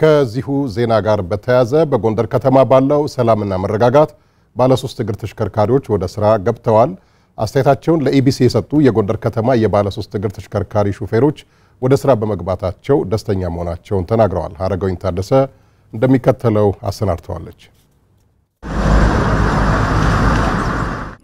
ከዚሁ ዜና ጋር በተያያዘ በጎንደር ከተማ ባለው ሰላምና መረጋጋት ባለሶስት እግር ተሽከርካሪዎች ወደ ስራ ገብተዋል። አስተያየታቸውን ለኢቢሲ የሰጡ የጎንደር ከተማ የባለሶስት እግር ተሽከርካሪ ሹፌሮች ወደ ስራ በመግባታቸው ደስተኛ መሆናቸውን ተናግረዋል። ሀረገወይን ታደሰ እንደሚከተለው አሰናድተዋለች።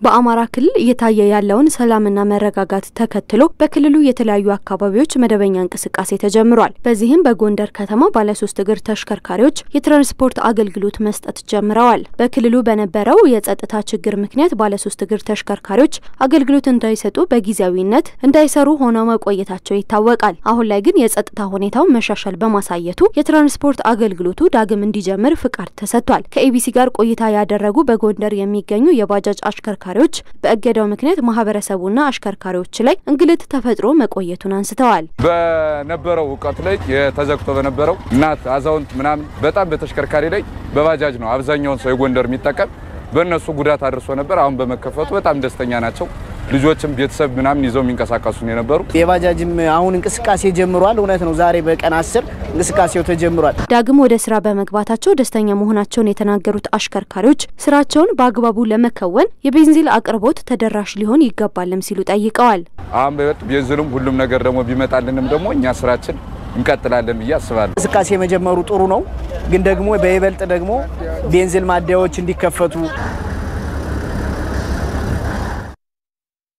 በአማራ ክልል እየታየ ያለውን ሰላምና መረጋጋት ተከትሎ በክልሉ የተለያዩ አካባቢዎች መደበኛ እንቅስቃሴ ተጀምሯል። በዚህም በጎንደር ከተማ ባለሶስት እግር ተሽከርካሪዎች የትራንስፖርት አገልግሎት መስጠት ጀምረዋል። በክልሉ በነበረው የጸጥታ ችግር ምክንያት ባለሶስት እግር ተሽከርካሪዎች አገልግሎት እንዳይሰጡ በጊዜያዊነት እንዳይሰሩ ሆነው መቆየታቸው ይታወቃል። አሁን ላይ ግን የጸጥታ ሁኔታው መሻሻል በማሳየቱ የትራንስፖርት አገልግሎቱ ዳግም እንዲጀምር ፍቃድ ተሰጥቷል። ከኤቢሲ ጋር ቆይታ ያደረጉ በጎንደር የሚገኙ የባጃጅ አሽከርካሪ አሽከርካሪዎች በእገዳው ምክንያት ማህበረሰቡና አሽከርካሪዎች ላይ እንግልት ተፈጥሮ መቆየቱን አንስተዋል። በነበረው እውቀት ላይ የተዘግቶ በነበረው እናት፣ አዛውንት ምናምን በጣም በተሽከርካሪ ላይ በባጃጅ ነው አብዛኛውን ሰው የጎንደር የሚጠቀም በእነሱ ጉዳት አድርሶ ነበር። አሁን በመከፈቱ በጣም ደስተኛ ናቸው። ልጆችም ቤተሰብ ምናምን ይዘው የሚንቀሳቀሱ ነው የነበሩ። የባጃጅም አሁን እንቅስቃሴ ጀምሯል። እውነት ነው። ዛሬ በቀን አስር እንቅስቃሴው ተጀምሯል። ዳግም ወደ ስራ በመግባታቸው ደስተኛ መሆናቸውን የተናገሩት አሽከርካሪዎች ስራቸውን በአግባቡ ለመከወን የቤንዚል አቅርቦት ተደራሽ ሊሆን ይገባልም ሲሉ ጠይቀዋል። አሁን ቤንዚልም ሁሉም ነገር ደግሞ ቢመጣልንም ደግሞ እኛ ስራችን እንቀጥላለን ብዬ አስባለሁ። እንቅስቃሴ መጀመሩ ጥሩ ነው፣ ግን ደግሞ በይበልጥ ደግሞ ቤንዚል ማደያዎች እንዲከፈቱ